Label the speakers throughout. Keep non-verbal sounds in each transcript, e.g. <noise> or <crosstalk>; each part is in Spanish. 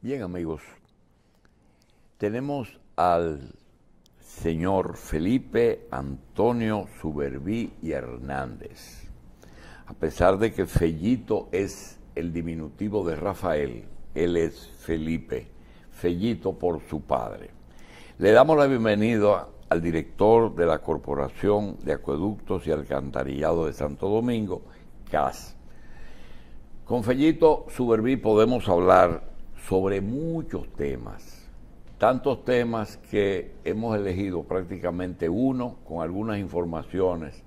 Speaker 1: Bien, amigos, tenemos al señor Felipe Antonio Suberví y Hernández. A pesar de que Fellito es el diminutivo de Rafael, él es Felipe, Fellito por su padre. Le damos la bienvenida al director de la Corporación de Acueductos y Alcantarillado de Santo Domingo, CAS. Con Fellito Suberví podemos hablar sobre muchos temas, tantos temas que hemos elegido prácticamente uno con algunas informaciones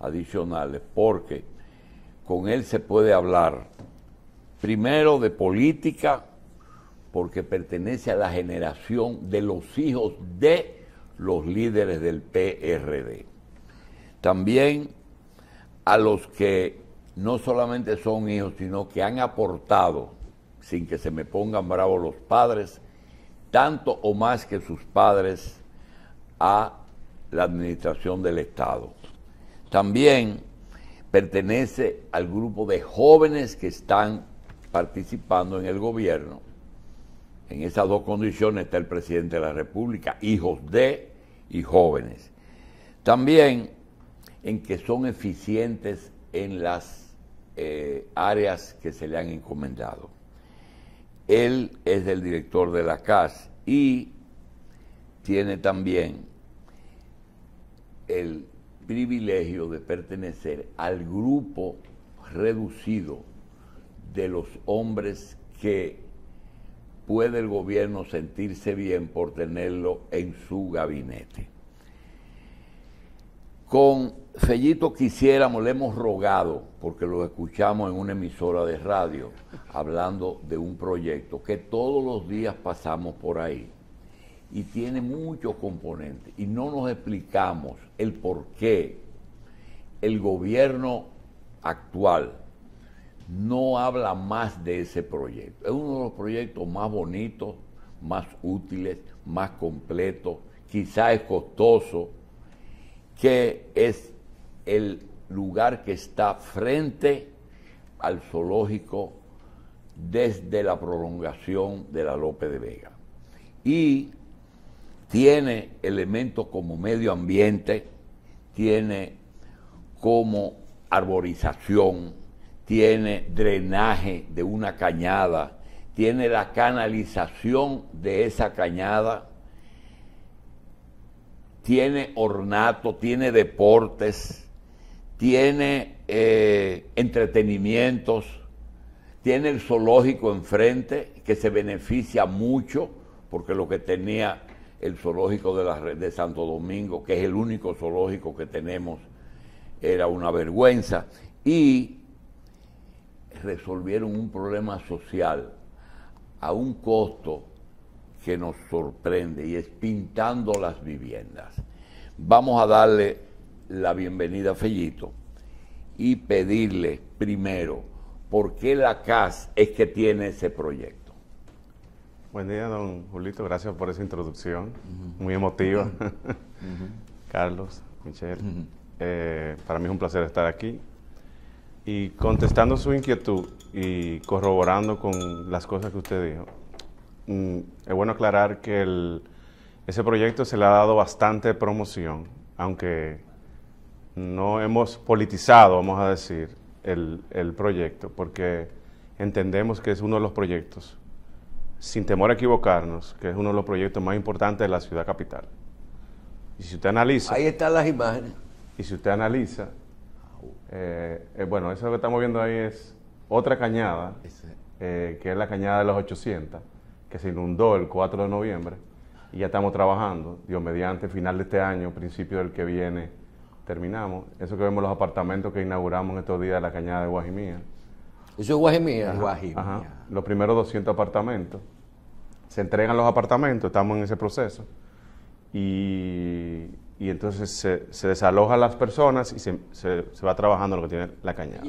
Speaker 1: adicionales, porque con él se puede hablar primero de política, porque pertenece a la generación de los hijos de los líderes del PRD. También a los que no solamente son hijos, sino que han aportado sin que se me pongan bravos los padres, tanto o más que sus padres a la administración del Estado. También pertenece al grupo de jóvenes que están participando en el gobierno. En esas dos condiciones está el presidente de la República, hijos de y jóvenes. También en que son eficientes en las eh, áreas que se le han encomendado. Él es el director de la CAS y tiene también el privilegio de pertenecer al grupo reducido de los hombres que puede el gobierno sentirse bien por tenerlo en su gabinete. Con Sellito quisiéramos, le hemos rogado, porque lo escuchamos en una emisora de radio, hablando de un proyecto que todos los días pasamos por ahí y tiene muchos componentes y no nos explicamos el por qué el gobierno actual no habla más de ese proyecto. Es uno de los proyectos más bonitos, más útiles, más completos, quizá es costoso, que es el lugar que está frente al zoológico desde la prolongación de la Lope de Vega. Y tiene elementos como medio ambiente, tiene como arborización, tiene drenaje de una cañada, tiene la canalización de esa cañada tiene ornato, tiene deportes, tiene eh, entretenimientos, tiene el zoológico enfrente que se beneficia mucho porque lo que tenía el zoológico de, la, de Santo Domingo, que es el único zoológico que tenemos, era una vergüenza. Y resolvieron un problema social a un costo que nos sorprende y es pintando las viviendas. Vamos a darle la bienvenida a Fellito y pedirle primero por qué la CAS es que tiene ese proyecto.
Speaker 2: Buen día, don Julito. Gracias por esa introducción, muy emotiva. <laughs> Carlos, Michelle, eh, para mí es un placer estar aquí. Y contestando su inquietud y corroborando con las cosas que usted dijo, Mm, es bueno aclarar que ese proyecto se le ha dado bastante promoción, aunque no hemos politizado, vamos a decir, el, proyecto, porque entendemos que es uno de los proyectos, sin temor a equivocarnos, que es uno de los proyectos más importantes de la ciudad capital. Y si usted analiza... Ahí están las imágenes. Y si usted analiza, eh, eh, bueno, eso que estamos viendo ahí es otra cañada, eh, que es la cañada de los 800 que se inundó el 4 de noviembre y ya estamos trabajando. Dios mediante, final de este año, principio del que viene, terminamos. Eso que vemos los apartamentos que inauguramos en estos días de la cañada de Guajimía. Eso es Guajimía. Los primeros 200 apartamentos. Se entregan los apartamentos, estamos en ese proceso. Y, entonces se, se desalojan las personas y se, se, va trabajando lo que tiene la cañada.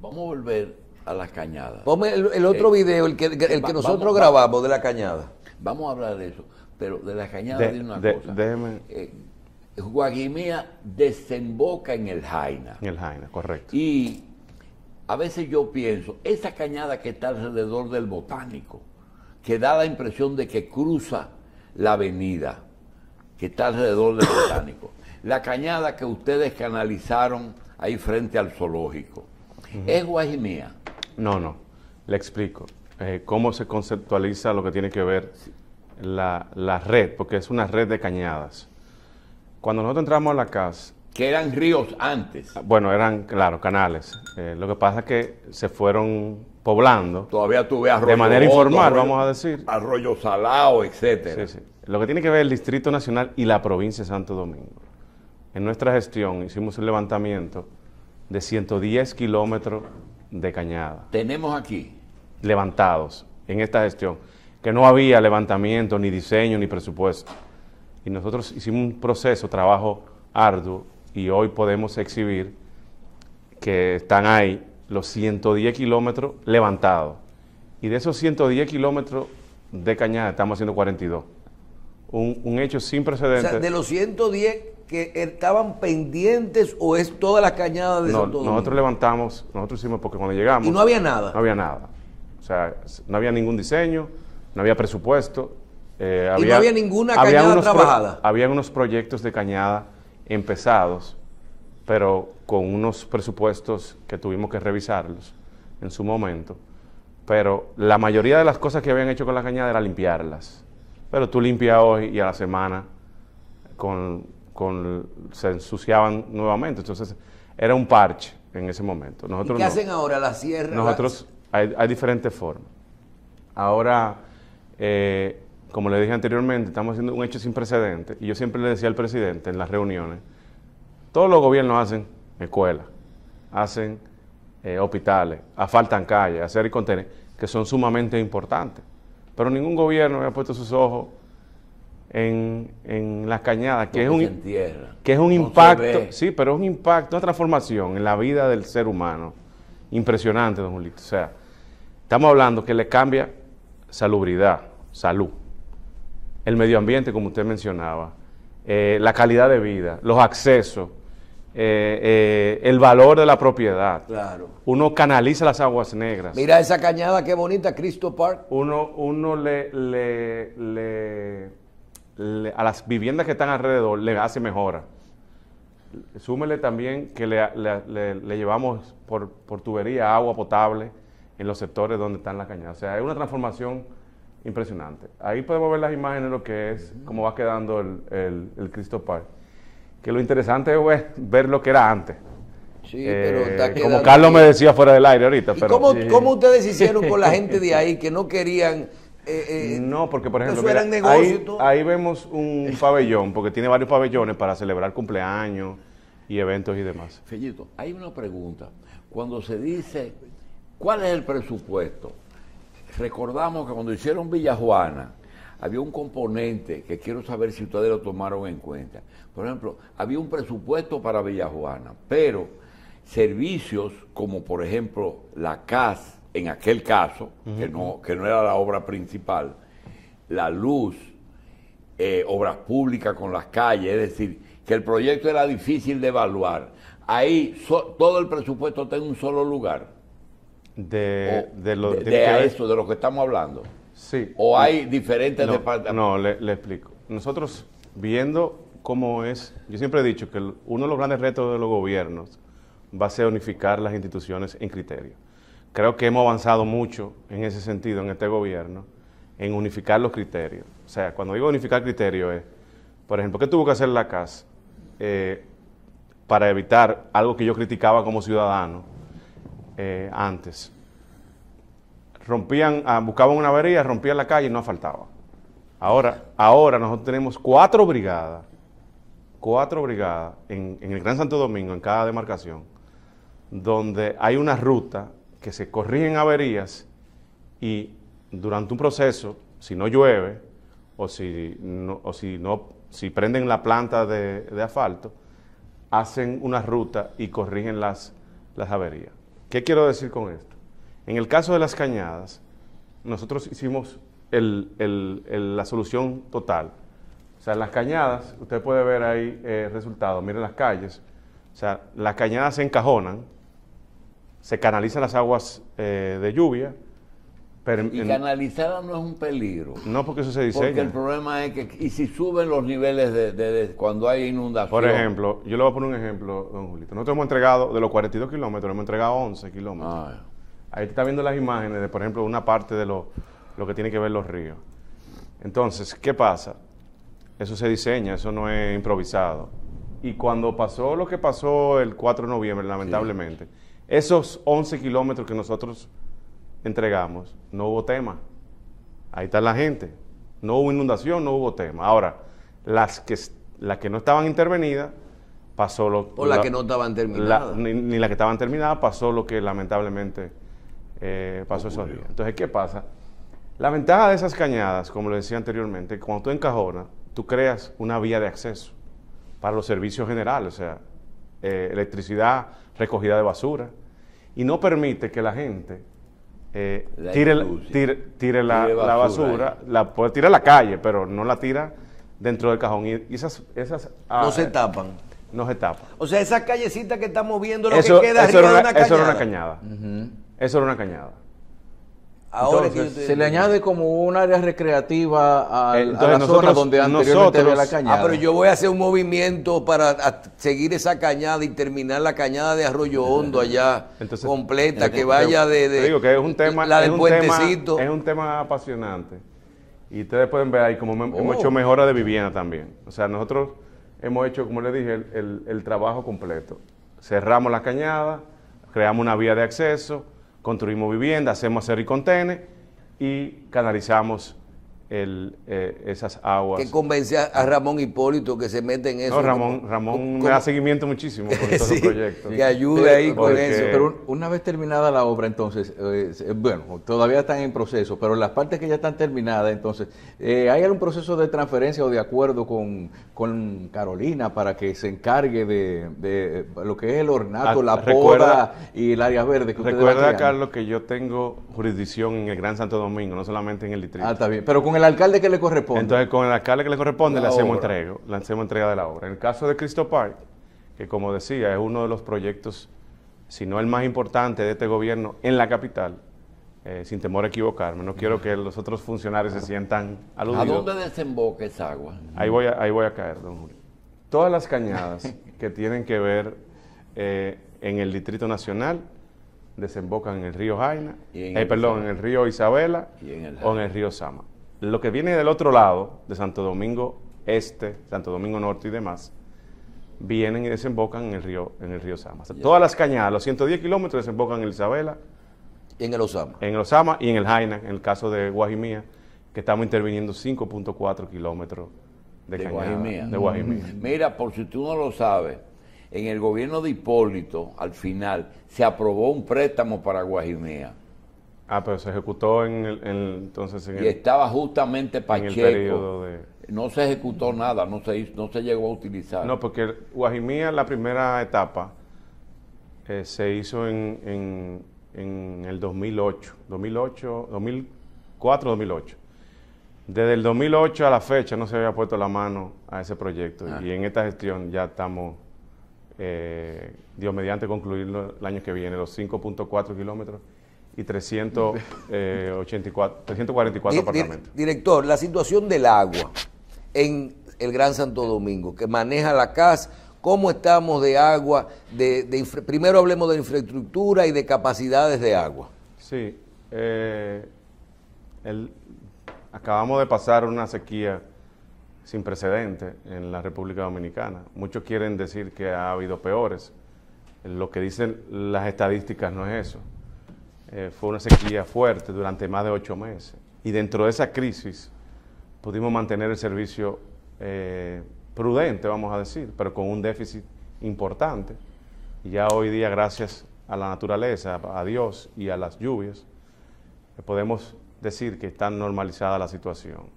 Speaker 1: Vamos a volver a la cañada. Ponme el, otro eh, video, el que, eh, nosotros grabamos
Speaker 2: de la cañada.
Speaker 1: Vamos a hablar de eso, pero de la cañada de, una cosa. Déjeme. Eh, desemboca en el Jaina.
Speaker 2: En el Jaina, correcto.
Speaker 1: Y a veces yo pienso, esa cañada que está alrededor del botánico, que da la impresión de que cruza la avenida, que está alrededor del <coughs> botánico, la cañada que ustedes canalizaron ahí frente al
Speaker 2: zoológico,
Speaker 1: es Guajimía.
Speaker 2: No, no. Le explico eh, cómo se conceptualiza lo que tiene que ver la, red, porque es una red de cañadas. Cuando nosotros entramos a la casa... Que eran ríos antes. Ah, bueno, eran, claro, canales. Eh, lo que pasa es que se fueron poblando. Todavía tuve arroyo. De manera informal, vamos
Speaker 1: a decir. Arroyo salado, etcétera. Sí, sí.
Speaker 2: Lo que tiene que ver el Distrito Nacional y la provincia de Santo Domingo. En nuestra gestión hicimos un levantamiento de 110 kilómetros de Cañada. Tenemos aquí. Levantados en esta gestión, que no había levantamiento, ni diseño, ni presupuesto. Y nosotros hicimos un proceso, trabajo arduo, y hoy podemos exhibir que están ahí los 110 kilómetros levantados. Y de esos 110 kilómetros de Cañada estamos haciendo 42. Un, un hecho sin precedentes. de los
Speaker 3: 110 que estaban pendientes o
Speaker 2: es toda la cañada de no, Nosotros levantamos, nosotros hicimos porque cuando llegamos... Y no había nada. No había nada. O sea, no había ningún diseño, no había presupuesto. había, eh, y no había ninguna cañada trabajada. había unos proyectos de cañada empezados, pero con unos presupuestos que tuvimos que revisarlos en su momento. Pero la mayoría de las cosas que habían hecho con la cañada era limpiarlas. Pero tú limpias hoy y a la semana con con, se ensuciaban nuevamente. Entonces, era un parche en ese momento. Nosotros ¿Qué hacen
Speaker 3: ahora? ¿La sierra? Nosotros,
Speaker 2: hay, diferentes formas. Ahora, eh, como le dije anteriormente, estamos haciendo un hecho sin precedente. Y yo siempre le decía al presidente en las reuniones, todos los gobiernos hacen escuelas, hacen eh, hospitales, asfaltan calles, hacer y contener, que son sumamente importantes. Pero ningún gobierno había puesto sus ojos en, las cañadas, que es, un, que es un impacto, sí, pero es un impacto, una transformación en la vida del ser humano. Impresionante, don Julito. O sea, estamos hablando que le cambia salubridad, salud, el medio ambiente, como usted mencionaba, eh, la calidad de vida, los accesos, eh, eh, el valor de la propiedad. Claro. Uno canaliza las aguas negras. Mira esa
Speaker 3: cañada, qué bonita, Cristo Park.
Speaker 2: Uno, uno le, le a las viviendas que están alrededor le hace mejora. Súmele también que le, llevamos por, tubería agua potable en los sectores donde están las cañadas. O sea, es una transformación impresionante. Ahí podemos ver las imágenes de lo que es, cómo va quedando el, el, Cristo Park. Que lo interesante es pues, ver lo que era antes. Sí, eh, pero está Como Carlos me decía fuera del aire ahorita. pero, cómo ustedes hicieron con la <laughs> gente de
Speaker 3: ahí que no querían eh, eh, no, porque por ejemplo, ahí,
Speaker 2: ahí, vemos un pabellón, porque tiene varios pabellones para celebrar cumpleaños y eventos y demás. Fellito, hay una pregunta. Cuando se dice, ¿cuál es el presupuesto?
Speaker 1: Recordamos que cuando hicieron Villajuana, había un componente que quiero saber si ustedes lo tomaron en cuenta. Por ejemplo, había un presupuesto para Villajuana, pero servicios como por ejemplo la CAS, en aquel caso, que, no, que no era la obra principal, la luz, eh, obras públicas con las calles, es decir, que el proyecto era difícil de evaluar. Ahí todo el presupuesto está en un solo lugar.
Speaker 2: De, de, lo, de, eso,
Speaker 1: de lo que estamos hablando. Sí. ¿O hay diferentes no, departamentos?
Speaker 2: No, le, le, explico. Nosotros, viendo cómo es, yo siempre he dicho que uno de los grandes retos de los gobiernos va a ser unificar las instituciones en criterio. Creo que hemos avanzado mucho en ese sentido, en este gobierno, en unificar los criterios. O sea, cuando digo unificar criterios es, por ejemplo, ¿qué tuvo que hacer la CAS eh, para evitar algo que yo criticaba como ciudadano eh, antes? Rompían, ah, buscaban una avería, rompían la calle y no asfaltaba. Ahora, ahora nosotros tenemos cuatro brigadas, cuatro brigadas en, en el Gran Santo Domingo, en cada demarcación, donde hay una ruta que se corrigen averías y durante un proceso, si no llueve o si o si no si prenden la planta de, asfalto, hacen una ruta y corrigen las, las averías. ¿Qué quiero decir con esto? En el caso de las cañadas, nosotros hicimos el, la solución total. O sea, las cañadas, usted puede ver ahí el eh, resultado, miren las calles, o sea, las cañadas se encajonan, se canalizan las aguas eh, de lluvia. y
Speaker 1: canalizada no es un peligro.
Speaker 2: No, porque eso se diseña. Porque el
Speaker 1: problema es que, y si suben los niveles de, cuando
Speaker 2: hay inundación. Por ejemplo, yo le voy a poner un ejemplo, don Julito. Nosotros hemos entregado, de los 42 kilómetros, hemos entregado 11 kilómetros. Ah, Ahí está viendo las imágenes de, por ejemplo, una parte de lo, lo que tiene que ver los ríos. Entonces, ¿qué pasa? Eso se diseña, eso no es improvisado. Y cuando pasó lo que pasó el 4 de noviembre, lamentablemente. Esos 11 kilómetros que nosotros entregamos, no hubo tema. Ahí está la gente. No hubo inundación, no hubo tema. Ahora, las que, que no estaban intervenidas, pasó lo O las que no estaban terminadas. ni, las que estaban terminadas, pasó lo que lamentablemente eh, pasó esos días. Entonces, ¿qué pasa? La ventaja de esas cañadas, como lo decía anteriormente, cuando tú encajonas, tú creas una vía de acceso para los servicios generales. O sea, eh, electricidad, recogida de basura, y no permite que la gente eh, tire, la, basura, la, basura la puede tirar a la calle, pero no la tira dentro del cajón. Y esas, esas ah, no se eh, tapan. No se tapan.
Speaker 3: O sea, esa callecita que estamos viendo, lo eso, queda eso
Speaker 2: una, cañada. Eso era una cañada. Eso era una cañada.
Speaker 4: Ahora se le añade como un área recreativa a, la zona donde anteriormente había la ah, cañada. Ah, pero yo voy a hacer
Speaker 3: un movimiento para seguir esa cañada y terminar la cañada de Arroyo Hondo allá completa, que vaya de, digo que es un tema, la del puentecito. es un
Speaker 2: tema apasionante. Y ustedes pueden ver ahí como hemos oh. hecho mejora de vivienda también. O sea, nosotros hemos hecho, como les dije, el trabajo completo. Cerramos la cañada, creamos una vía de acceso construimos vivienda, hacemos hacer y contener y canalizamos el, eh, esas aguas. Que
Speaker 3: convence a Ramón Hipólito que se mete en eso. Ramón, Ramón
Speaker 2: me da seguimiento muchísimo con <laughs> todo proyectos. Que ayude ahí con eso. Pero
Speaker 4: una vez terminada la obra, entonces, eh, bueno, todavía están en proceso, pero las partes que ya están terminadas, entonces, eh, ¿hay algún proceso de transferencia o de acuerdo con, con Carolina para que se encargue de, lo que es el ornato, ah, la, poda
Speaker 2: y el área verde? Que recuerda, Carlos, que yo tengo jurisdicción en el Gran Santo Domingo, no solamente en el distrito. Ah, está bien. Pero con
Speaker 4: con el alcalde que le corresponde. Entonces,
Speaker 2: con el alcalde que le corresponde, le hacemos, entrega, le hacemos entrega de la obra. En el caso de Cristo Park, que como decía, es uno de los proyectos, si no el más importante de este gobierno en la capital, eh, sin temor a equivocarme, no quiero que los otros funcionarios se sientan aludidos. ¿A dónde
Speaker 1: desemboca esa agua?
Speaker 2: Ahí voy a, ahí voy a caer, don Julio. Todas las cañadas <laughs> que tienen que ver eh, en el Distrito Nacional desembocan en el río Jaina, eh, perdón, en el río Isabela o en el río Sama lo que viene del otro lado, de Santo Domingo Este, Santo Domingo Norte y demás, vienen y desembocan en el río, en el río Sama. Todas las cañadas, los 110 kilómetros, desembocan en el Isabela. Y en el Osama. En el Osama y en el Jaina, en el caso de Guajimía, que estamos interviniendo 5.4 kilómetros de, de Guajimía. Mm. Mira, por si tú no lo sabes, en el gobierno de
Speaker 1: Hipólito, al final, se aprobó un préstamo para Guajimía Ah, pero se
Speaker 2: ejecutó en el, entonces en el, y
Speaker 1: estaba justamente Pacheco. No se ejecutó nada, no se no se llegó a utilizar. No, porque Guajimía la primera etapa
Speaker 2: eh, se hizo en, en, el 2008, 2008, 2004, 2008. Desde el 2008 a la fecha no se había puesto la mano a ese proyecto ah. y en esta gestión ya estamos eh, Dios mediante concluirlo el año que viene los 5.4 kilómetros y 384, 344 eh, apartamentos.
Speaker 3: Director, la situación del agua en el Gran Santo Domingo, que maneja la CAS, ¿cómo estamos de agua? De, primero hablemos de infraestructura y de capacidades de agua.
Speaker 2: Sí, eh, acabamos de pasar una sequía sin precedentes en la República Dominicana. Muchos quieren decir que ha habido peores. Lo que dicen las estadísticas no es eso eh, fue una sequía fuerte durante más de ocho meses. Y dentro de esa crisis pudimos mantener el servicio eh, prudente, vamos a decir, pero con un déficit importante. Y ya hoy día, gracias a la naturaleza, a Dios y a las lluvias, eh, podemos decir que está normalizada la situación.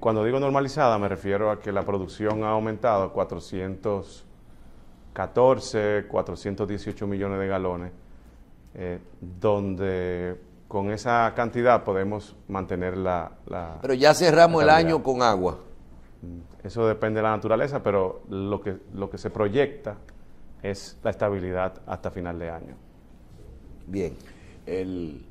Speaker 2: cuando digo normalizada me refiero a que la producción ha aumentado 414, 418 millones de galones eh, donde con esa cantidad podemos mantener la... pero ya cerramos el año con agua. Mm, eso depende de la naturaleza, pero lo que, lo que se proyecta es la estabilidad hasta final de año. Bien, el,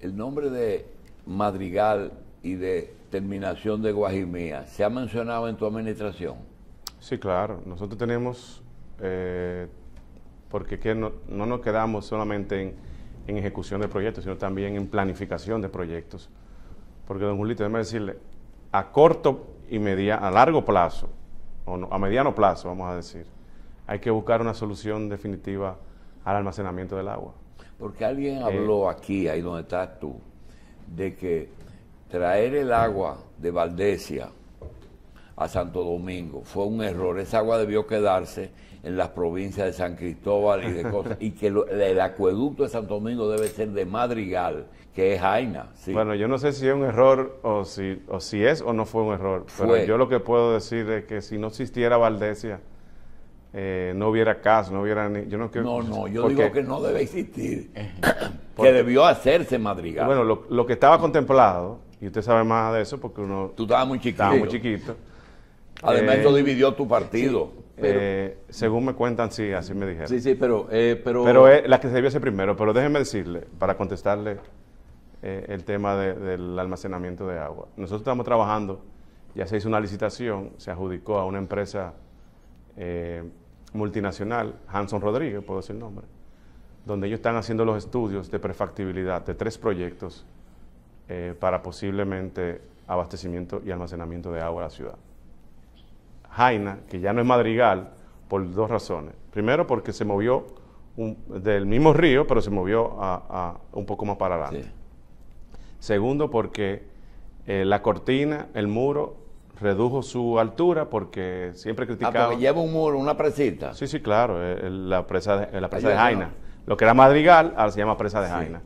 Speaker 1: el nombre de madrigal y de terminación de Guajimía, ¿se
Speaker 2: ha mencionado en tu administración? Sí, claro. Nosotros tenemos eh, porque no, nos quedamos solamente en, ejecución de proyectos, sino también en planificación de proyectos. Porque, don Julito, déjeme decirle, a corto y media, a largo plazo, o a mediano plazo, vamos a decir, hay que buscar una solución definitiva al almacenamiento del agua.
Speaker 1: Porque alguien eh, habló
Speaker 2: aquí, ahí donde
Speaker 1: estás tú, de que traer el agua de Valdesia, a Santo Domingo. Fue un error. Esa agua debió quedarse en las provincias de San Cristóbal y de <laughs> cosas. y que el acueducto de Santo Domingo debe ser de Madrigal,
Speaker 2: que es Jaina. Bueno, yo no sé si es un error o si, o si es o no fue un error. Pero yo lo que puedo decir es que si no existiera Valdesia. Eh, no hubiera caso, no hubiera ni, yo no quiero, No, no, yo digo que no
Speaker 1: debe existir.
Speaker 2: <coughs> que debió hacerse Madrigal. Bueno, lo, lo que estaba contemplado, y usted sabe más de eso porque uno... Tú estabas muy chiquito. Estaba muy chiquito
Speaker 4: Además, eh, eso dividió tu partido. Eh,
Speaker 2: según me cuentan, sí, así me dijeron. Sí, sí,
Speaker 4: pero... Eh, pero, pero
Speaker 2: la que se debió hacer primero, pero déjeme decirle, para contestarle el tema del almacenamiento de agua. Nosotros estamos trabajando, ya se hizo una licitación, se adjudicó a una empresa multinacional, Hanson Rodríguez, puedo decir el nombre, donde ellos están haciendo los estudios de prefactibilidad de tres proyectos para posiblemente abastecimiento y almacenamiento de agua a la ciudad. Jaina, que ya no es madrigal, por dos razones. Primero, porque se movió del mismo río, pero se movió a, un poco más para adelante. Segundo, porque eh, la cortina, el muro, redujo su altura porque siempre ah, criticaba. Ah, lleva un muro, una presita. Sí, sí, claro, eh, eh, la presa de, la presa de Jaina. Lo que era Madrigal ahora se llama presa de Jaina.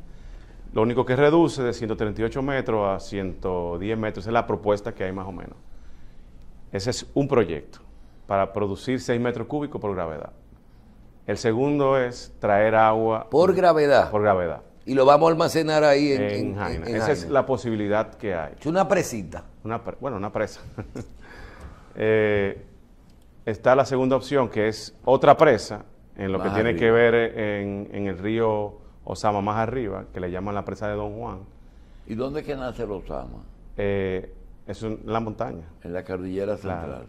Speaker 2: Lo único que reduce de 138 metros a 110 metros es la propuesta que hay más o menos. Ese es un proyecto para producir 6 metros cúbicos por gravedad. El segundo es traer agua. Por gravedad. Por gravedad. Y lo vamos a almacenar ahí
Speaker 3: en, Jaina. Esa es
Speaker 2: la posibilidad que hay. Es una presita. Una bueno, una presa. <laughs> Eh, está la segunda opción, que es otra presa, en lo que tiene que ver en, el río Osama, más arriba, que le llaman la presa de Don Juan. ¿Y dónde que nace el Osama? Eh, es en la montaña. En la cordillera central.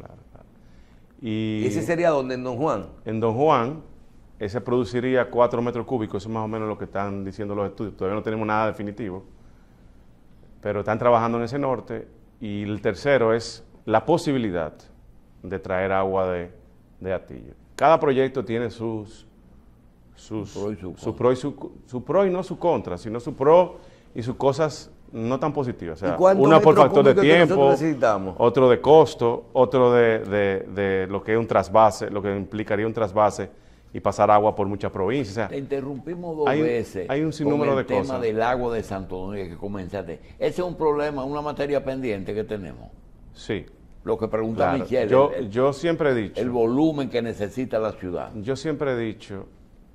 Speaker 2: Y ¿Ese sería donde? ¿En Don Juan? En Don Juan, ese produciría cuatro metros cúbicos, eso es más o menos lo que están diciendo los estudios. Todavía no tenemos nada definitivo, pero están trabajando en ese norte. Y el tercero es la posibilidad de traer agua de, Atillo. Cada proyecto tiene sus, sus, y pro y su pro y no su contra, sino su pro y sus cosas no tan positiva. O sea, una por factor de tiempo, otro de costo, otro de, de, de, lo que es un trasvase, lo que implicaría un trasvase y pasar agua por muchas provincias.
Speaker 1: interrumpimos dos veces. Hay un sinnúmero cosas. el tema del agua de Santo Domingo que comenzaste. Ese es un problema, una materia pendiente que tenemos. Sí.
Speaker 2: Lo que pregunta Michelle. Yo, yo siempre he dicho. El volumen que necesita la ciudad. Yo siempre he dicho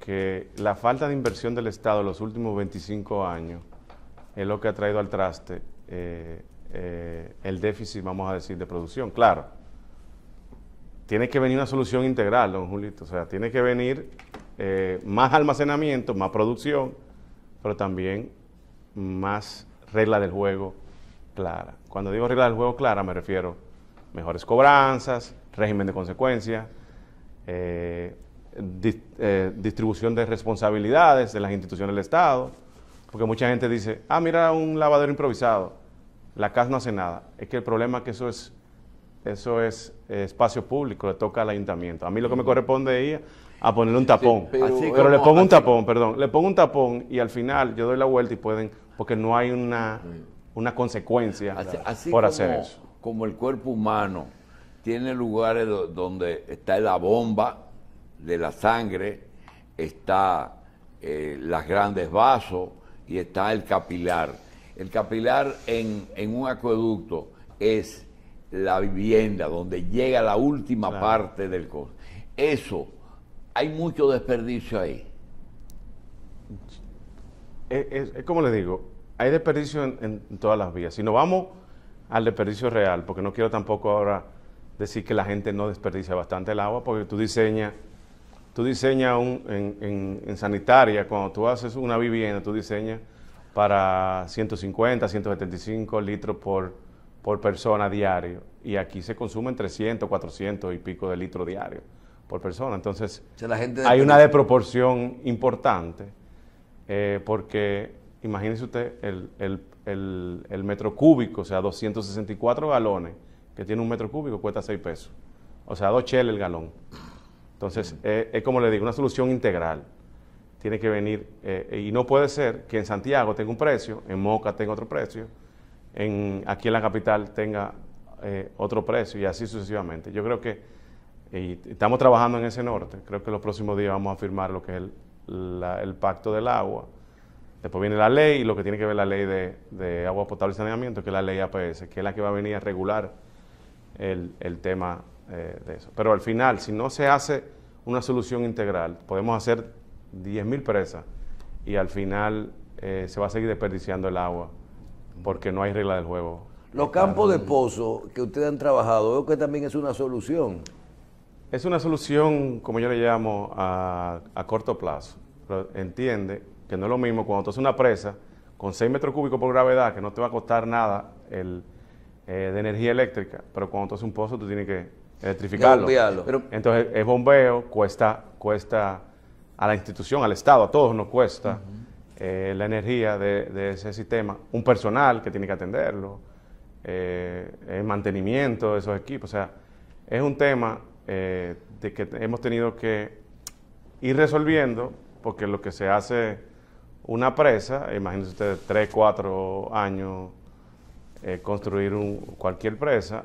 Speaker 2: que la falta de inversión del Estado en los últimos 25 años es lo que ha traído al traste eh, eh, el déficit, vamos a decir, de producción. Claro, tiene que venir una solución integral, don Julito. O sea, tiene que venir eh, más almacenamiento, más producción, pero también más regla del juego clara. Cuando digo regla del juego clara, me refiero a mejores cobranzas, régimen de consecuencia, distribución de responsabilidades de las instituciones del Estado porque mucha gente dice, ah, mira un lavadero improvisado, la casa no hace nada. Es que el problema es que eso es, eso es eh, espacio público, le toca al ayuntamiento. A mí lo que me corresponde es a ponerle un tapón. pero, le pongo un tapón, perdón, le pongo un tapón y al final yo doy la vuelta y pueden, porque no hay una, consecuencia por hacer eso. Como el cuerpo humano
Speaker 1: tiene lugares donde está la bomba de la sangre, está eh, las grandes vasos, y está el capilar. El capilar en, un acueducto es la vivienda donde llega la última parte del costo. Eso, hay mucho
Speaker 2: desperdicio ahí. Es, como le digo, hay desperdicio en, en, todas las vías. Si nos vamos al desperdicio real, porque no quiero tampoco ahora decir que la gente no desperdicia bastante el agua, porque tú diseñas tú diseñas un, en, en, en, sanitaria, cuando tú haces una vivienda, tú diseñas para 150, 175 litros por, por persona diario. Y aquí se consumen 300, 400 y pico de litros diario por persona. Entonces, hay una desproporción importante, eh, porque imagínese usted el, metro cúbico, o sea, 264 galones, que tiene un metro cúbico, cuesta 6 pesos. O sea, 2 cheles el galón. Entonces, eh, es como le digo, una solución integral. Tiene que venir, eh, y no puede ser que en Santiago tenga un precio, en Moca tenga otro precio, en, aquí en la capital tenga eh, otro precio y así sucesivamente. Yo creo que estamos trabajando en ese norte. Creo que los próximos días vamos a firmar lo que es el, pacto del agua. Después viene la ley lo que tiene que ver la ley de, agua potable y saneamiento, que es la ley APS, que es la que va a venir a regular el, el tema eh, de eso. Pero al final, si no se hace una solución integral, podemos hacer 10.000 presas y al final eh, se va a seguir desperdiciando el agua porque no hay regla del juego.
Speaker 3: Los campos de pozo que ustedes han trabajado, veo que también es una solución.
Speaker 2: Es una solución, como yo le llamo, a, a corto plazo. entiende que no es lo mismo cuando tú haces una presa con 6 metros cúbicos por gravedad, que no te va a costar nada el, eh, de energía eléctrica, pero cuando tú haces un pozo tú tienes que electrificarlo. Entonces, el bombeo cuesta, cuesta a la institución, al Estado, a todos nos cuesta eh, la energía de, ese sistema, un personal que tiene que atenderlo, eh, el mantenimiento de esos equipos. O sea, es un tema eh, de que hemos tenido que ir resolviendo, porque lo que se hace una presa, imagínense ustedes, tres, cuatro años construir cualquier presa,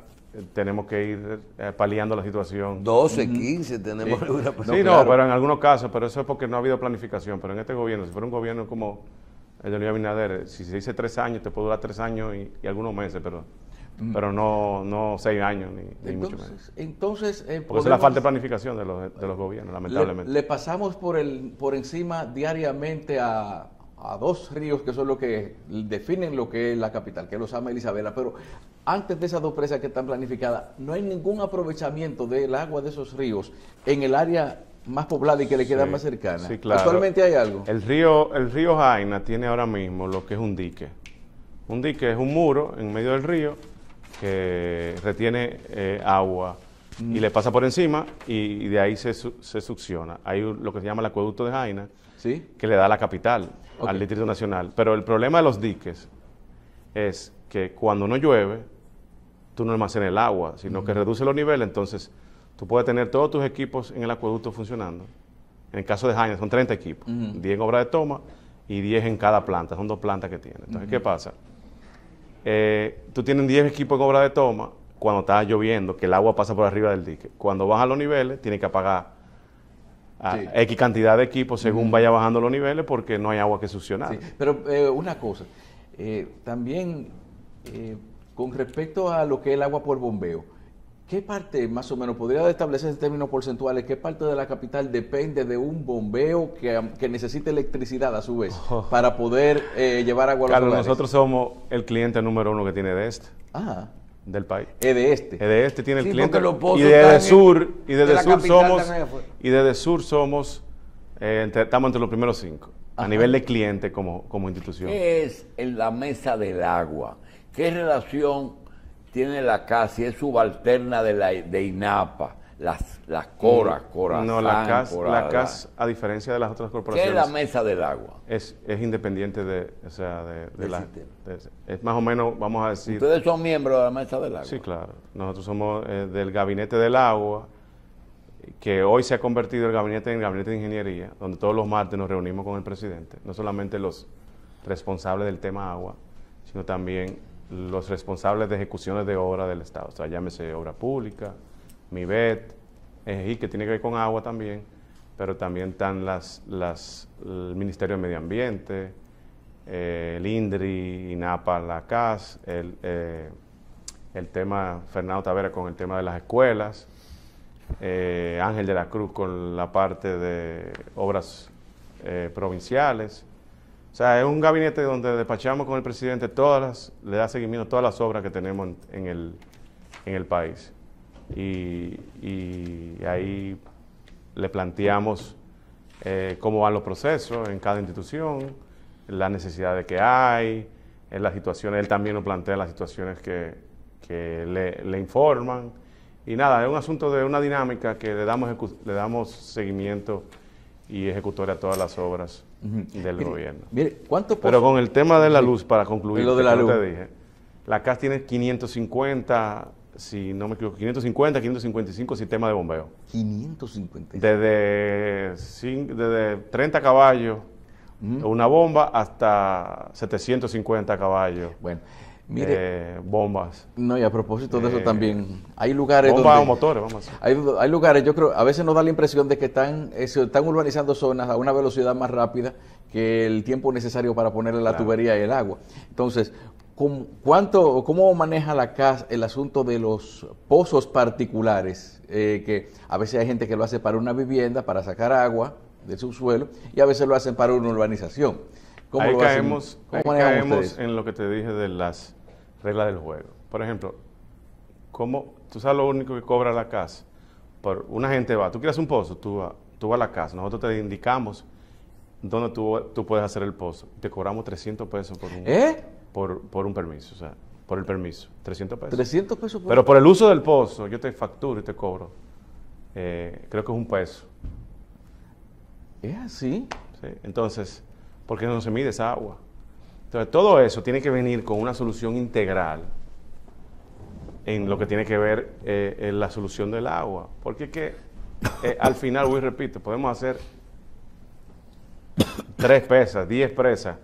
Speaker 2: tenemos que ir eh, paliando la situación. 12, 15 tenemos. Sí, sí no, pero en algunos casos, pero eso es porque no ha habido planificación. Pero en este gobierno, si fuera un gobierno como el de Luis Abinader, si se dice tres años, te puede durar tres años y, algunos meses, pero mm. pero no, no seis años ni, entonces, mucho menos. Entonces, eh, Porque es la falta de planificación de los, gobiernos, lamentablemente. Le,
Speaker 4: le, pasamos por, el, por encima diariamente a a dos ríos que son los que definen lo que es la capital, que Los Ama pero antes de esas dos presas que están planificadas, no hay ningún aprovechamiento del agua de esos ríos en el área más poblada y que le queda más cercana. Sí, claro. Actualmente
Speaker 2: hay algo. El río, el río Jaina tiene ahora mismo lo que es un dique. Un dique es un muro en medio del río que retiene eh, agua y mm. le pasa por encima y, de ahí se, succiona. Hay lo que se llama el acueducto de Jaina, que le da la capital al Distrito Nacional. Pero el problema de los diques es que cuando no llueve, tú no almacenas el agua, sino que reduce los niveles, entonces tú puedes tener todos tus equipos en el acueducto funcionando. En el caso de Jaina, son 30 equipos, 10 en obra de toma y 10 en cada planta, son dos plantas que tiene. Entonces, ¿qué pasa? Eh, tú tienes 10 equipos en obra de toma cuando está lloviendo, que el agua pasa por arriba del dique. Cuando bajan los niveles, tiene que apagar X cantidad de equipos según vaya bajando los niveles porque no hay agua que succionar.
Speaker 4: Pero eh, una cosa, eh, también eh, con respecto a lo que es el agua por bombeo, ¿qué parte más o menos podría establecer en términos porcentuales qué parte de la capital depende de un bombeo que, que necesite electricidad a su vez oh. para poder llevar agua a los Claro, nosotros
Speaker 2: somos el cliente número uno que tiene de esto. Ah del país. Es de este. Es de este tiene el cliente. y desde sur, y de sur somos y desde sur somos estamos entre los primeros cinco a nivel de cliente como, como institución.
Speaker 1: es en la mesa del agua? ¿Qué relación tiene la CASI? ¿Es subalterna
Speaker 2: de la de INAPA? las, las Cora, mm, coras No, la CAS, a diferencia de las otras corporaciones... ¿Qué es la mesa del agua? Es, independiente de, o sea, de, la... es más o menos, vamos a decir... ¿Ustedes
Speaker 1: son miembros de la mesa del agua?
Speaker 2: Sí, claro. Nosotros somos eh, del Gabinete del Agua, que hoy se ha convertido el gabinete en el Gabinete de Ingeniería, donde todos los martes nos reunimos con el presidente, no solamente los responsables del tema agua, sino también los responsables de ejecuciones de obra del Estado, o sea, llámese obra pública, MIBET, EGI, que tiene que ver con agua también, pero también están las, las el Ministerio de Medio Ambiente, eh, el INDRI, INAPA, la CAS, eh, el, tema Fernando Tavera con el tema de las escuelas, eh, Ángel de la Cruz con la parte de obras provinciales. O sea, es un gabinete donde despachamos con el presidente todas las, le da seguimiento a todas las obras que tenemos el, en el país y, ahí le planteamos eh, cómo van los procesos en cada institución, las necesidades que hay, en las situaciones, él también nos plantea las situaciones que, le, informan. Y nada, es un asunto de una dinámica que le damos, le damos seguimiento y ejecutoria a todas las obras del gobierno. ¿cuánto Pero con el tema de la luz, para concluir, lo de la luz. te dije, la CAS tiene 550 si no me equivoco, 550, 555 sistema de bombeo.
Speaker 4: 555.
Speaker 2: Desde, desde 30 caballos, una bomba, hasta 750 caballos. Bueno, mire. Eh, bombas.
Speaker 4: No, y a propósito de eso eh, también, hay lugares bombas motores, vamos. Hay, hay lugares, yo creo, a veces nos da la impresión de que están, están urbanizando zonas a una velocidad más rápida que el tiempo necesario para ponerle la tubería y el agua. Entonces, ¿cómo, cuánto, ¿cómo maneja la casa el asunto de los pozos particulares? Eh, que a veces hay gente que lo hace para una vivienda, para sacar agua del subsuelo, y a veces lo hacen para una urbanización. ahí caemos,
Speaker 2: en lo que te dije de las reglas del juego. Por ejemplo, ¿cómo, tú sabes lo único que cobra la casa. Por, una gente va, tú quieres un pozo, tú vas tú a la casa. nosotros te indicamos dónde tú, tú, puedes hacer el pozo. Te cobramos 300 pesos por un... ¿Eh? por, un permiso, o sea, por el permiso, 300 pesos. 300 pesos Pero por el uso del pozo, yo te facturo y te cobro. Eh, creo que es un peso. ¿Es así? ¿Sí? Entonces, porque no se mide esa agua. Entonces, todo eso tiene que venir con una solución integral en lo que tiene que ver eh, la solución del agua. Porque es que eh, al final, voy repito, podemos hacer tres presas, diez presas,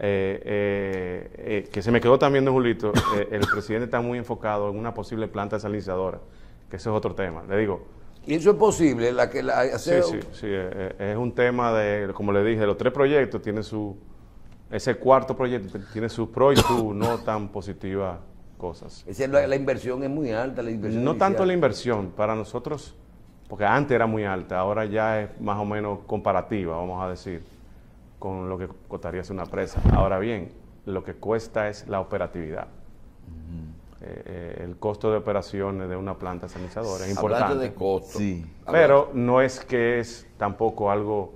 Speaker 2: eh, eh, eh, que se me quedó también, de Julito, eh, <laughs> el presidente está muy enfocado en una posible planta desalinizadora, que ese es otro tema. Le digo, ¿Y eso es posible? La que la sí, sí, Es un tema de, como le dije, los tres proyectos tienen su. Ese cuarto proyecto tiene sus pros y sus no tan positivas cosas. Es la,
Speaker 3: inversión es muy alta, la inversión. No tanto la
Speaker 2: inversión, para nosotros, porque antes era muy alta, ahora ya es más o menos comparativa, vamos a decir con lo que costaría una presa. Ahora bien, lo que cuesta es la operatividad. Eh, eh, el costo de operaciones de una planta sanizadora es importante. de costo. Pero no es que es tampoco algo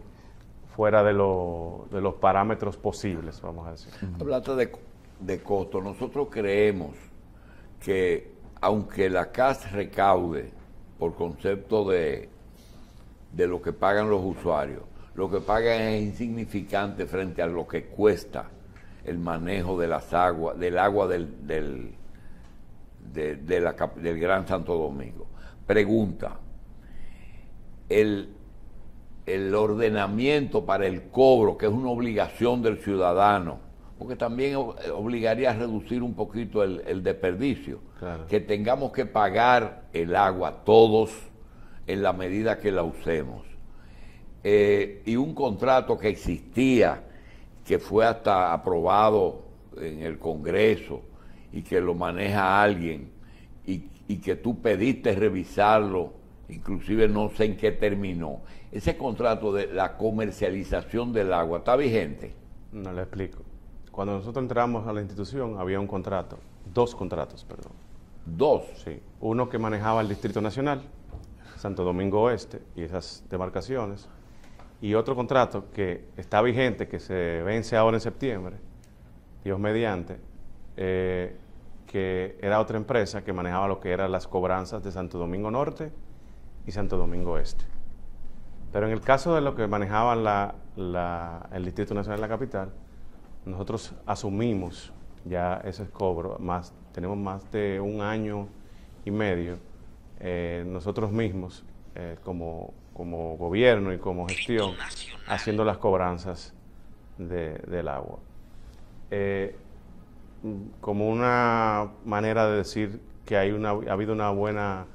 Speaker 2: fuera de, los parámetros posibles, vamos a decir.
Speaker 1: Hablando de, de costo. Nosotros creemos que aunque la CAS recaude por concepto de, de lo que pagan los usuarios, lo que pagan es insignificante frente a lo que cuesta el manejo de las aguas, del agua del, del Gran Santo Domingo. Pregunta, el, ordenamiento para el cobro, que es una obligación del ciudadano, porque también obligaría a reducir un poquito el, desperdicio, que tengamos que pagar el agua todos en la medida que la usemos. Eh, y un contrato que existía, que fue hasta aprobado en el Congreso y que lo maneja alguien y, y que tú pediste revisarlo, inclusive no sé en qué terminó. Ese contrato de la
Speaker 2: comercialización del agua está vigente. No le explico. Cuando nosotros entramos a la institución había un contrato, dos contratos, perdón. Dos. Sí. Uno que manejaba el Distrito Nacional, Santo Domingo Oeste y esas demarcaciones y otro contrato que está vigente, que se vence ahora en septiembre, Dios mediante, eh, que era otra empresa que manejaba lo que eran las cobranzas de Santo Domingo Norte y Santo Domingo Este. Pero en el caso de lo que manejaba la, el Distrito Nacional de la Capital, nosotros asumimos ya ese cobro, más, tenemos más de un año y medio eh, nosotros mismos eh, como como gobierno y como gestión haciendo las cobranzas del agua. Eh, como una manera de decir que hay una, ha habido una buena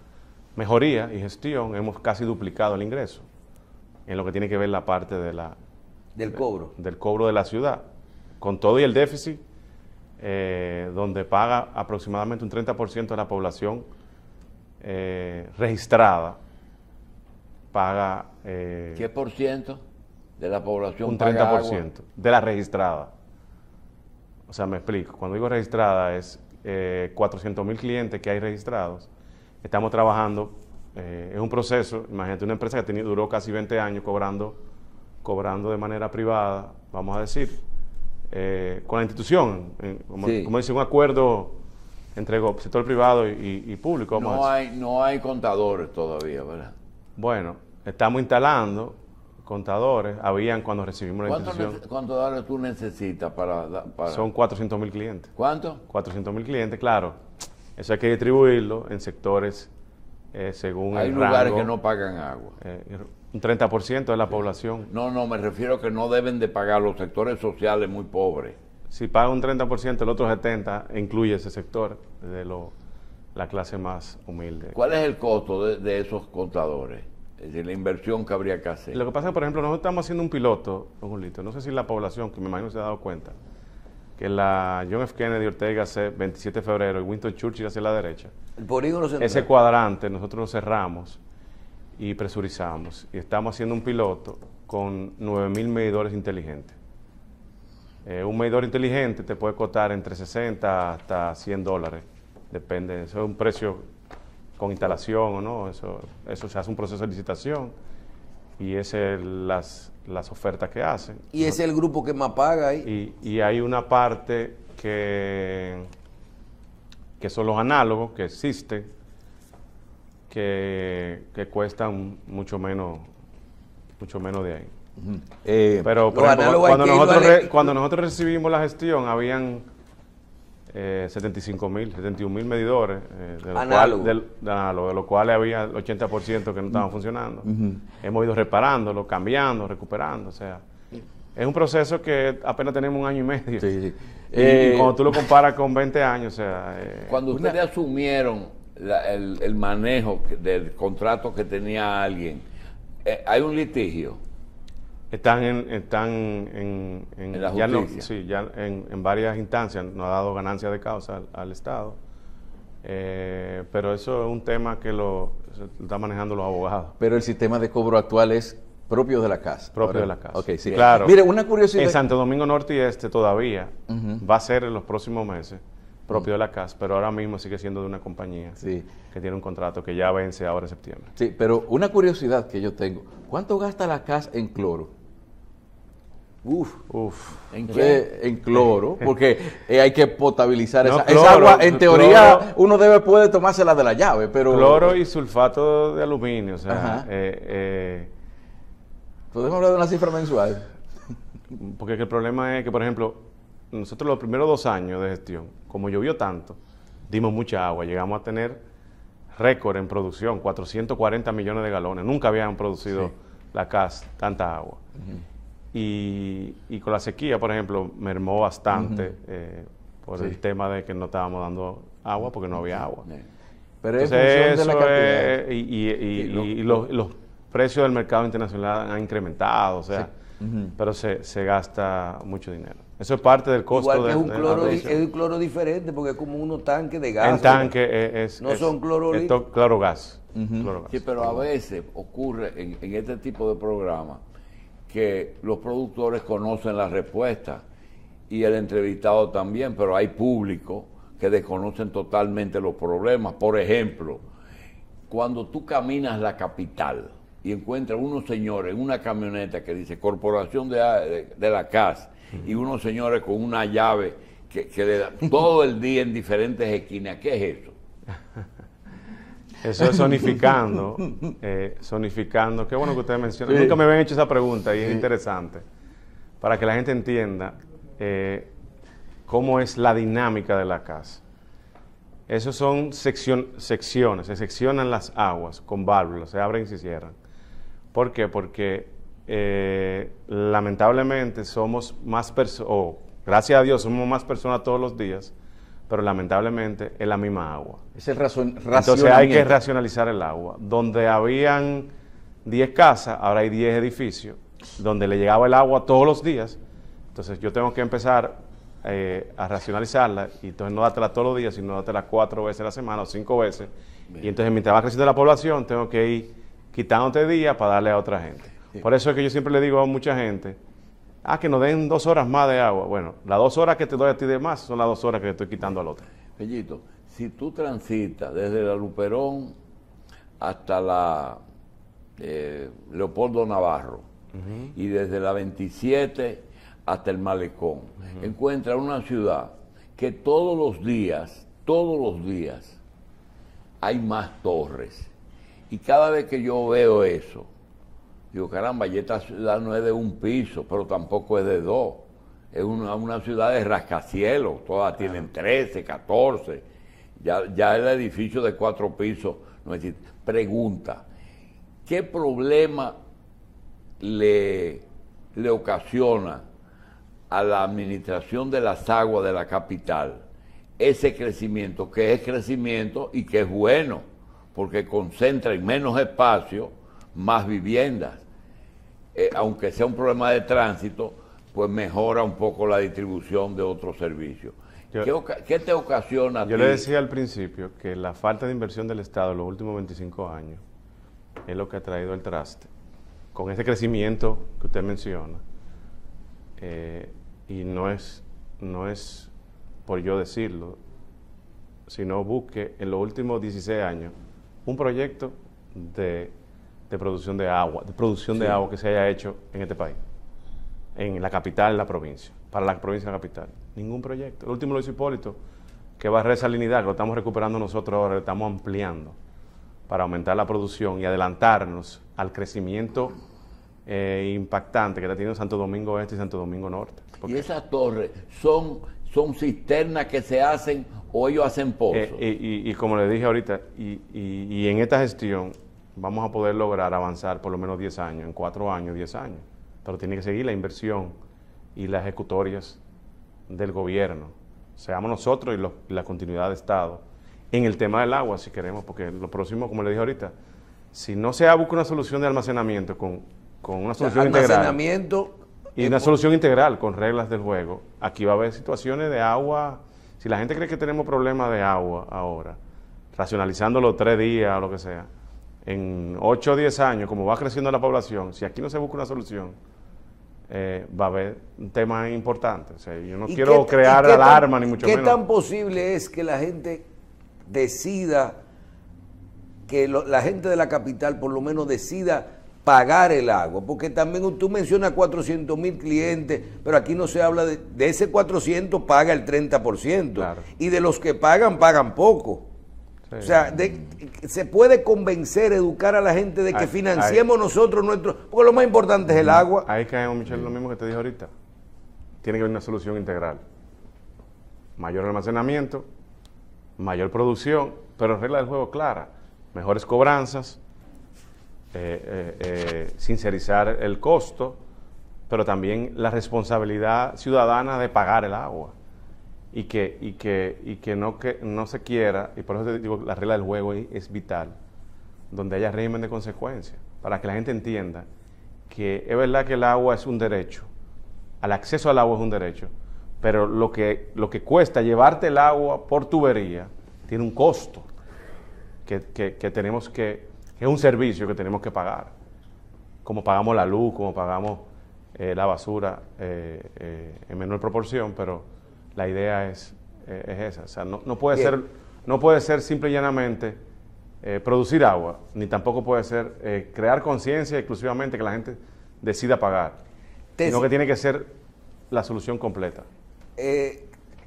Speaker 2: mejoría y gestión, hemos casi duplicado el ingreso en lo que tiene que ver la parte de la, del cobro. De, del cobro de la ciudad. Con todo y el déficit, eh, donde paga aproximadamente un 30% de la población eh, registrada paga... ¿Qué eh,
Speaker 1: por ciento
Speaker 2: de la población Un 30% por ciento de la registrada. O sea, me explico. Cuando digo registrada es 400 eh, mil clientes que hay registrados. Estamos trabajando, eh, es un proceso, imagínate una empresa que duró casi 20 años cobrando, cobrando de manera privada, vamos a decir, eh, con la institución, como, dice, un acuerdo entre sector privado y, público. no, hay,
Speaker 1: no hay contadores todavía, ¿verdad?
Speaker 2: Bueno, estamos instalando contadores, habían cuando recibimos la institución. ¿Cuántos dólares tú necesitas para, Son 400 mil clientes. ¿Cuántos? 400 mil clientes, claro. Eso hay que distribuirlo en sectores eh, según Hay lugares que no pagan agua. Eh, un 30% de la población. No, no, me refiero que no deben de pagar los sectores sociales muy pobres. Si pagan un 30%, el otro 70% incluye ese sector de lo, la clase más humilde. ¿Cuál
Speaker 1: es el costo de esos contadores? decir, la inversión que habría que hacer. Lo
Speaker 2: que pasa por ejemplo, nosotros estamos haciendo un piloto, no sé si la población, que me imagino se ha dado cuenta, que la John F. Kennedy, Ortega, hace 27 de febrero, y Winston Churchill hacia la derecha. El polígono Ese cuadrante nosotros lo cerramos y presurizamos. Y estamos haciendo un piloto con 9.000 medidores inteligentes. Eh, un medidor inteligente te puede costar entre 60 hasta 100 dólares. Depende, eso es un precio con instalación o no, eso, eso se hace un proceso de licitación y es el, las, las ofertas que hacen. ¿Y es el grupo que más paga ahí? Y, hay una parte que, que son los análogos que existen, que, cuestan mucho menos, mucho menos de ahí. Eh, Pero cuando, nosotros cuando nosotros recibimos la gestión, habían eh, 75 mil, 71 mil medidores, eh, de, lo cual, de, análogo, de lo cual había el 80% que no estaban mm. funcionando. Hemos ido reparándolo, cambiando, recuperando, o sea. Es un proceso que apenas tenemos un año y medio. Y, eh, cuando tú lo comparas con 20 años, o sea... Eh, cuando ustedes asumieron el, el,
Speaker 1: manejo del contrato que tenía alguien, ¿hay un litigio?
Speaker 2: Están en, están en, sí, ya en, varias instancias, no ha dado ganancia de causa al, Estado. Eh, pero eso es un tema que lo, están está manejando los abogados.
Speaker 4: Pero el sistema de cobro actual es propio de la casa. Propio de la casa. sí. Claro. Mire, una curiosidad. En Santo
Speaker 2: Domingo Norte y Este todavía va a ser en los próximos meses propio mm. de la CAS, pero ahora mismo sigue siendo de una compañía que tiene un contrato que ya vence ahora en septiembre. Sí, pero una curiosidad que yo tengo, ¿cuánto gasta la CAS en cloro? Uf, uf.
Speaker 4: ¿En qué? En cloro, <laughs> porque eh, hay que
Speaker 2: potabilizar esa, esa, agua. En teoría,
Speaker 4: uno debe puede tomársela de la llave, pero... Cloro
Speaker 2: y sulfato de aluminio, o sea... Eh, eh, ¿Podemos hablar de una cifra mensual? Porque el problema es que, por ejemplo, nosotros los primeros dos años de gestión, como llovió tanto, dimos mucha agua, llegamos a tener récord en producción, 440 millones de galones, nunca habían producido la CAS tanta agua. y, con la sequía, por ejemplo, mermó bastante eh, por el tema de que no estábamos dando agua porque no había agua. Pero eso de la es, y, los, precios del mercado internacional han incrementado, o sea, pero se gasta mucho dinero. Eso es parte del costo es un cloro, es un
Speaker 3: cloro diferente porque es como unos tanques de gas. En tanque eh, es, no son cloro, es
Speaker 1: gas, Sí, pero a veces ocurre en, este tipo de programas que los productores conocen la respuesta y el entrevistado también, pero hay público que desconocen totalmente los problemas. Por ejemplo, cuando tú caminas la capital y encuentras unos señores en una camioneta que dice Corporación de, de, de la CAS, y unos señores con una llave que, que le da todo el día en diferentes esquinas. ¿Qué es eso?
Speaker 2: Eso es zonificando, eh, Qué bueno que ustedes mencionen Nunca me habían hecho esa pregunta y es interesante para que la gente entienda eh, cómo es la dinámica de la casa. Esas son secciones, se seccionan las aguas con válvulas, se abren y se cierran. ¿Por qué? Porque eh, lamentablemente somos más personas, gracias a Dios somos más personas todos los días, pero lamentablemente es la misma agua. Es el razón Entonces hay que racionalizar el agua. Donde habían 10 casas, ahora hay 10 edificios, donde le llegaba el agua todos los días, entonces yo tengo que empezar eh, a racionalizarla y entonces no dátela todos los días, sino dátela cuatro veces a la semana o cinco veces. Y entonces mientras va creciendo la población, tengo que ir quitándote días para darle a otra gente. Por eso es que yo siempre le digo a mucha gente, ah, que nos den dos horas más de agua. Bueno, las dos horas que te doy a ti de más son las dos horas que estoy quitando al otro. Bellito, si tú transitas desde la Luperón
Speaker 1: hasta la eh, Leopoldo Navarro y desde la 27 hasta el Malecón, encuentras una ciudad que todos los días, todos los días, hay más torres. Y cada vez que yo veo eso, Digo, caramba, y esta ciudad no es de un piso, pero tampoco es de dos. Es una, ciudad de rascacielos, todas tienen 13, 14. Ya, el edificio de cuatro pisos no Pregunta, ¿qué problema le, le ocasiona a la administración de las aguas de la capital ese crecimiento, que es crecimiento y que es bueno, porque concentra en menos espacio más viviendas. Eh, aunque sea un problema de tránsito, pues mejora un poco la distribución de otros servicios. ¿Qué, te ocasiona? Yo le decía
Speaker 2: al principio que la falta de inversión del Estado en los últimos 25 años es lo que ha traído el traste. Con ese crecimiento que usted menciona, eh, y no es, no es por yo decirlo, sino busque en los últimos 16 años un proyecto de de producción de agua, de producción de agua que se haya hecho en este país, en la capital, en la provincia, para la provincia la capital. Ningún proyecto. El último lo hizo Hipólito, que va a resalinidad, lo estamos recuperando nosotros ahora, lo estamos ampliando para aumentar la producción y adelantarnos al crecimiento eh, impactante que está teniendo Santo Domingo Este y Santo Domingo Norte. ¿Y esas torres son, son cisternas
Speaker 1: que se hacen o ellos hacen eh, pozos?
Speaker 2: y, y, como le dije ahorita, y, y en esta gestión vamos a poder lograr avanzar por lo menos 10 años, en 4 años, 10 años. Pero tiene que seguir la inversión y las ejecutorias del gobierno, seamos nosotros y la continuidad de Estado, en el tema del agua, si queremos, porque lo próximo, como le dije ahorita, si no se busca una solución de almacenamiento con, con una solución y una solución integral con reglas del juego, aquí va a haber situaciones de agua. Si la gente cree que tenemos problemas de agua ahora, racionalizándolo los tres días o lo que sea, en 8 o 10 años, como va creciendo la población, si aquí no se busca una solución, eh, va a haber un tema importante. yo no quiero crear alarma, ni mucho menos. ¿Qué tan
Speaker 3: posible es que la gente decida, que la gente de la capital por lo menos decida pagar el agua? Porque también tú mencionas 400 mil clientes, pero aquí no se habla de, de ese 400 paga el 30%. Y de los que pagan, pagan poco. O sea, se puede convencer, educar a la gente de que financiemos nosotros nuestro. Porque lo más importante es el agua.
Speaker 2: Ahí cae, Michel, lo mismo que te dije ahorita. Tiene que haber una solución integral. Mayor almacenamiento, mayor producción, pero regla del juego clara. Mejores cobranzas, eh, eh, eh, sincerizar el costo, pero también la responsabilidad ciudadana de pagar el agua y que, y que, y que, no, que no se quiera, y por eso te digo, la regla del juego es vital, donde haya régimen de consecuencia, para que la gente entienda que es verdad que el agua es un derecho, al acceso al agua es un derecho, pero lo que, lo que cuesta llevarte el agua por tubería tiene un costo que, que, tenemos que, es un servicio que tenemos que pagar, como pagamos la luz, como pagamos eh, la basura eh, eh, en menor proporción, pero la idea es, eh, es esa. O sea, no, puede, ser, no puede ser simple y llanamente eh, producir agua, ni tampoco puede ser eh, crear conciencia exclusivamente que la gente decida pagar, sino que tiene que ser la solución completa.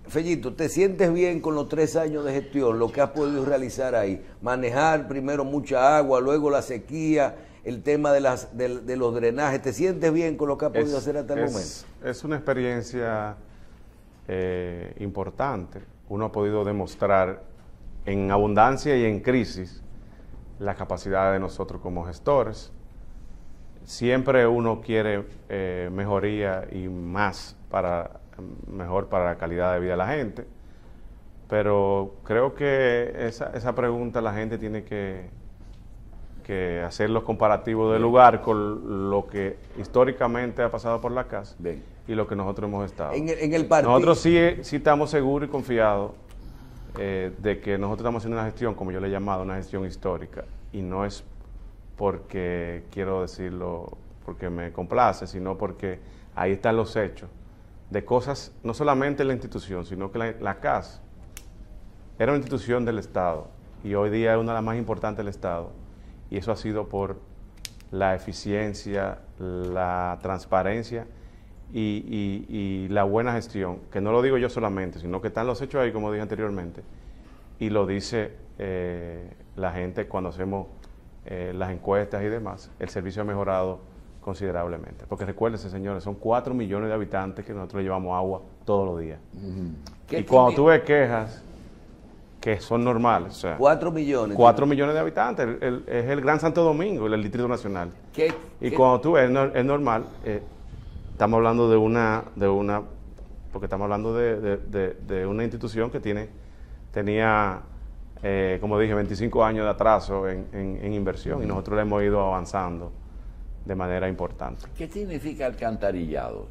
Speaker 3: Fellito, ¿te sientes bien con los tres años de gestión, lo que has podido realizar ahí? Manejar primero mucha agua, luego la sequía, el tema de, las, de, los drenajes. ¿Te sientes bien con lo que has podido hacer hasta el momento?
Speaker 2: Es una experiencia eh, importante. Uno ha podido demostrar en abundancia y en crisis la capacidad de nosotros como gestores. Siempre uno quiere eh, mejoría y más para mejor para la calidad de vida de la gente, pero creo que esa, pregunta la gente tiene que, que hacer los comparativos del lugar con lo que históricamente ha pasado por la casa. Bien y lo que nosotros hemos estado. En, el partido. Nosotros sí, sí estamos seguros y confiados eh, de que nosotros estamos haciendo una gestión, como yo le he llamado, una gestión histórica. Y no es porque quiero decirlo porque me complace, sino porque ahí están los hechos de cosas, no solamente la institución, sino que la CAS era una institución del Estado y hoy día es una de las más importantes del Estado. Y eso ha sido por la eficiencia, la transparencia y, la buena gestión, que no lo digo yo solamente, sino que están los hechos ahí, como dije anteriormente, y lo dice eh, la gente cuando hacemos eh, las encuestas y demás, el servicio ha mejorado considerablemente. Porque recuérdense, señores, son 4 millones de habitantes que nosotros llevamos agua todos los días. Y cuando tú ves quejas que son normales. cuatro 4 millones. 4 millones de habitantes. es el Gran Santo Domingo, el, Distrito Nacional. y cuando tú ves, es normal. Eh, estamos hablando de una, de una porque estamos hablando de, una institución que tiene, tenía, eh, como dije, 25 años de atraso en, inversión y nosotros le hemos ido avanzando de manera importante. ¿Qué significa alcantarillado?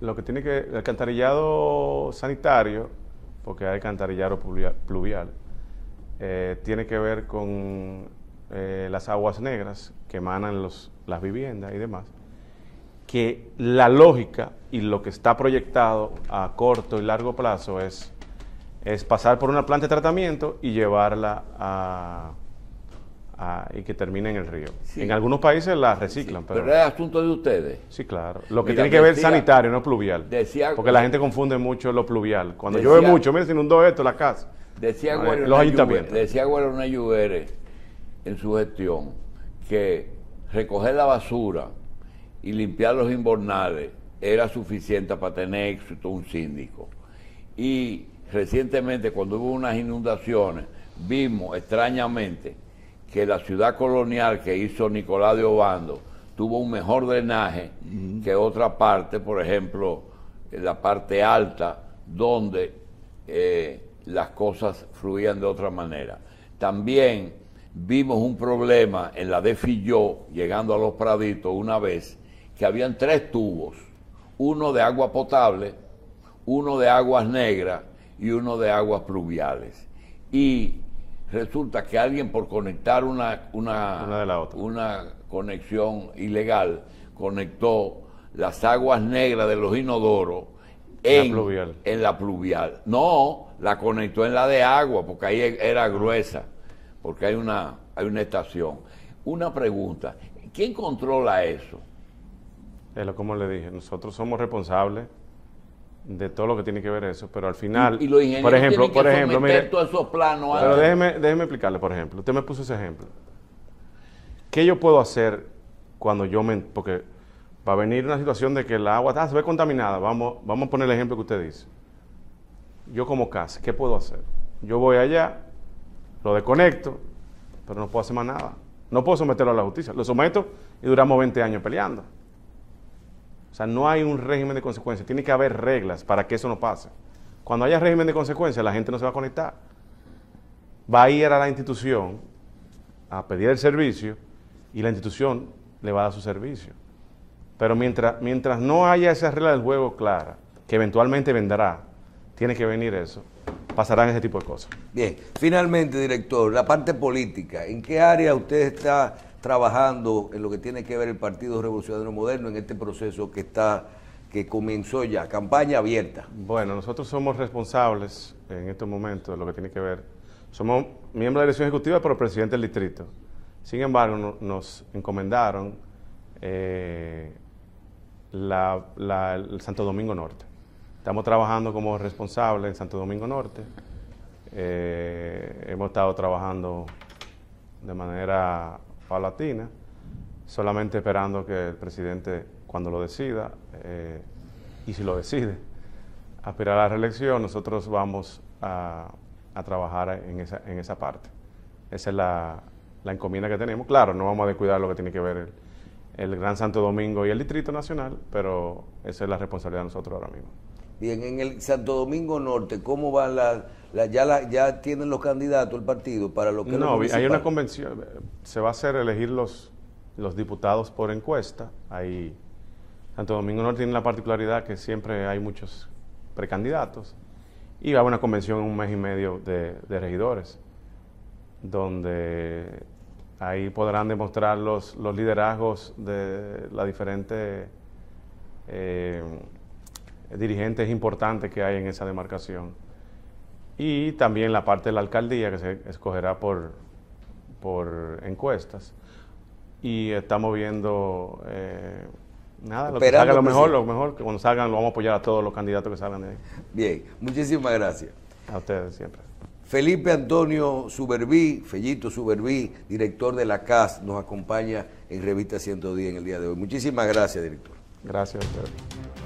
Speaker 2: Lo que tiene que, el alcantarillado sanitario, porque hay alcantarillado pluvial, eh, tiene que ver con eh, las aguas negras que emanan los, las viviendas y demás que la lógica y lo que está proyectado a corto y largo plazo es, es pasar por una planta de tratamiento y llevarla a, y que termine en el río. En algunos países la reciclan. pero, es asunto de ustedes. Sí, claro. Lo que tiene que ver sanitario, no pluvial. Decía, porque la gente confunde mucho lo pluvial. Cuando llueve mucho, mira, se inundó esto, la casa.
Speaker 1: Decía no, en su gestión que recoger la basura y limpiar los inbornales era suficiente para tener éxito un síndico. Y recientemente, cuando hubo unas inundaciones, vimos extrañamente que la ciudad colonial que hizo Nicolás de Obando tuvo un mejor drenaje que otra parte, por ejemplo, la parte alta, donde eh, las cosas fluían de otra manera. También vimos un problema en la de Filló, llegando a los Praditos una vez, que habían tres tubos, uno de agua potable, uno de aguas negras y uno de aguas pluviales. Y resulta que alguien por conectar una, una, conexión ilegal conectó las aguas negras de los inodoros en la, pluvial. en la pluvial. No, la conectó en la de agua, porque ahí era gruesa, porque hay una, hay una
Speaker 2: estación. Una pregunta, ¿quién controla eso? es lo como le dije, nosotros somos responsables de todo lo que tiene que ver eso, pero al final, y, los por ejemplo, por ejemplo, mire, todos
Speaker 1: esos planos pero déjeme,
Speaker 2: explicarle, por ejemplo, usted me puso ese ejemplo. ¿Qué yo puedo hacer cuando yo me, porque va a venir una situación de que el agua ah, se ve contaminada, vamos, vamos a poner el ejemplo que usted dice. Yo como casa, ¿qué puedo hacer? Yo voy allá, lo desconecto, pero no puedo hacer más nada. No puedo someterlo a la justicia. Lo someto y duramos 20 años peleando. O sea, no hay un régimen de consecuencias. Tiene que haber reglas para que eso no pase. Cuando haya régimen de consecuencias, la gente no se va a conectar. Va a ir a la institución a pedir el servicio y la institución le va a dar su servicio. Pero mientras, mientras no haya esa regla del juego clara, que eventualmente vendrá, tiene que venir eso, pasarán ese tipo de cosas. Bien,
Speaker 3: finalmente, director, la parte
Speaker 2: política.
Speaker 3: ¿En qué área usted está trabajando en lo que tiene que ver el Partido Revolucionario Moderno en este proceso
Speaker 2: que está que comenzó ya, campaña abierta. Bueno, nosotros somos responsables en estos momentos de lo que tiene que ver. Somos miembros de la dirección ejecutiva, pero presidente del distrito. Sin embargo, nos encomendaron eh, el Santo Domingo Norte. Estamos trabajando como responsables en Santo Domingo Norte. Eh, hemos estado trabajando de manera palatina, solamente esperando que el presidente, cuando lo decida, eh, y si lo decide, aspirar a la reelección, nosotros vamos a, a trabajar en esa, en esa parte. Esa es la, la, encomienda que tenemos. Claro, no vamos a descuidar lo que tiene que ver el, el Gran Santo Domingo y el Distrito Nacional, pero esa es la responsabilidad de nosotros ahora mismo.
Speaker 3: Bien, en el Santo Domingo Norte, ¿cómo van las... ya, ya tienen los candidatos el partido para lo que... No, hay una
Speaker 2: convención, se va a hacer elegir los, los diputados por encuesta. Ahí, Santo Domingo Norte tiene la particularidad que siempre hay muchos precandidatos. Y va a una convención en un mes y medio de, regidores, donde ahí podrán demostrar los, los liderazgos de la diferente... Eh, eh, dirigentes importantes que hay en esa demarcación. Y también la parte de la alcaldía que se escogerá por, por encuestas. Y estamos viendo, eh, nada, lo que salga lo mejor, lo mejor, que cuando salgan lo vamos a apoyar a todos los candidatos que salgan ahí. Bien, muchísimas gracias. A ustedes siempre. Felipe
Speaker 3: Antonio Suberví, Fellito Suberví, director de la CAS, nos acompaña en Revista 110 en el día de hoy. Muchísimas gracias, director. Gracias a